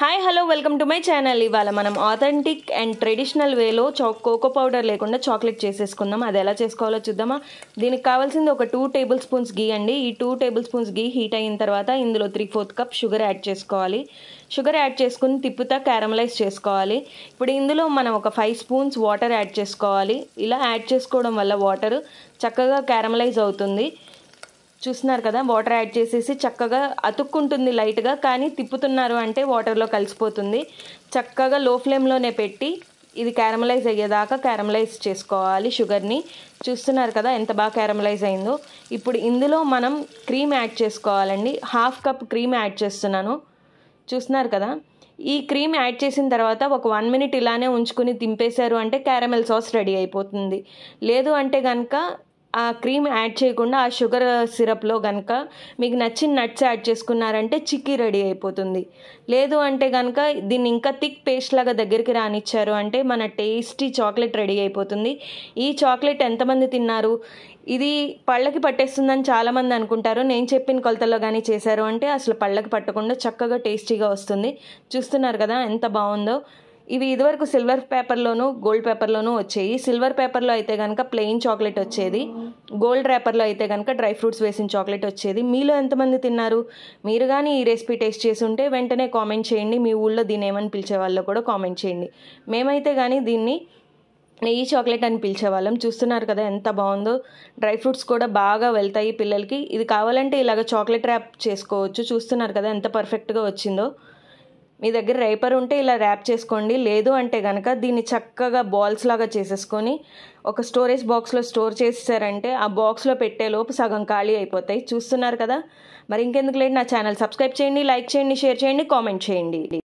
hi hello welcome to my channel ఇవాళ మనం authentic and traditional వేలో చా కోకో పౌడర్ లేకుండా చాక్లెట్ చేసేసుకుందాం అది ఎలా చేసుకోవాలో చూద్దామా దీనికి కావాల్సింది ఒక టూ టేబుల్ స్పూన్స్ గీ అండి ఈ two tablespoons ghee heat అయిన తర్వాత ఇందులో three fourth cup sugar add చేసుకోవాలి షుగర్ యాడ్ చేసుకుని తిప్పుతా క్యారమలైజ్ చేసుకోవాలి ఇప్పుడు ఇందులో మనం ఒక ఫైవ్ స్పూన్స్ వాటర్ యాడ్ చేసుకోవాలి ఇలా యాడ్ చేసుకోవడం వల్ల వాటర్ చక్కగా క్యారమలైజ్ అవుతుంది చూస్తున్నారు కదా వాటర్ యాడ్ చేసేసి చక్కగా అతుక్కుంటుంది లైట్గా కానీ తిప్పుతున్నారు అంటే వాటర్లో కలిసిపోతుంది చక్కగా లో ఫ్లేమ్లోనే పెట్టి ఇది క్యారమలైజ్ అయ్యేదాకా క్యారమలైజ్ చేసుకోవాలి షుగర్ని చూస్తున్నారు కదా ఎంత బాగా క్యారమలైజ్ అయిందో ఇప్పుడు ఇందులో మనం క్రీమ్ యాడ్ చేసుకోవాలండి హాఫ్ కప్ క్రీమ్ యాడ్ చేస్తున్నాను చూస్తున్నారు కదా ఈ క్రీమ్ యాడ్ చేసిన తర్వాత ఒక వన్ మినిట్ ఇలానే ఉంచుకుని దింపేశారు అంటే క్యారమెల్ సాస్ రెడీ అయిపోతుంది లేదు అంటే కనుక ఆ క్రీమ్ యాడ్ చేయకుండా ఆ షుగర్ సిరప్లో కనుక మీకు నచ్చిన నట్స్ యాడ్ చేసుకున్నారంటే చిక్కీ రెడీ అయిపోతుంది లేదు అంటే కనుక దీన్ని ఇంకా థిక్ పేస్ట్ లాగా దగ్గరికి రానిచ్చారు అంటే మన టేస్టీ చాక్లెట్ రెడీ అయిపోతుంది ఈ చాక్లెట్ ఎంతమంది తిన్నారు ఇది పళ్ళకి పట్టేస్తుందని చాలామంది అనుకుంటారు నేను చెప్పిన కొలతల్లో కానీ చేశారు అంటే అసలు పళ్ళకి పట్టకుండా చక్కగా టేస్టీగా వస్తుంది చూస్తున్నారు కదా ఎంత బాగుందో ఇవి ఇదివరకు సిల్వర్ పేపర్లోను గోల్డ్ పేపర్లోనూ వచ్చేవి సిల్వర్ పేపర్లో అయితే కనుక ప్లెయిన్ చాక్లెట్ వచ్చేది గోల్డ్ ర్యాపర్లో అయితే కనుక డ్రై ఫ్రూట్స్ వేసిన చాక్లెట్ వచ్చేది మీలో ఎంతమంది తిన్నారు మీరు కానీ ఈ రెసిపీ టేస్ట్ చేసి ఉంటే వెంటనే కామెంట్ చేయండి మీ ఊళ్ళో దీని ఏమని పిలిచే వాళ్ళు కూడా కామెంట్ చేయండి మేమైతే కానీ దీన్ని నెయ్యి చాక్లెట్ అని పిలిచేవాళ్ళం చూస్తున్నారు కదా ఎంత బాగుందో డ్రై ఫ్రూట్స్ కూడా బాగా వెళ్తాయి పిల్లలకి ఇది కావాలంటే ఇలాగ చాక్లెట్ ర్యాప్ చేసుకోవచ్చు చూస్తున్నారు కదా ఎంత పర్ఫెక్ట్గా వచ్చిందో మీ దగ్గర రేపర్ ఉంటే ఇలా ర్యాప్ చేసుకోండి లేదు అంటే కనుక దీన్ని చక్కగా బాల్స్ లాగా చేసేసుకొని ఒక స్టోరేజ్ బాక్స్లో స్టోర్ చేసేసారంటే ఆ బాక్స్లో పెట్టేలోపు సగం ఖాళీ అయిపోతాయి చూస్తున్నారు కదా మరి ఇంకెందుకు లేదు నా ఛానల్ సబ్స్క్రైబ్ చేయండి లైక్ చేయండి షేర్ చేయండి కామెంట్ చేయండి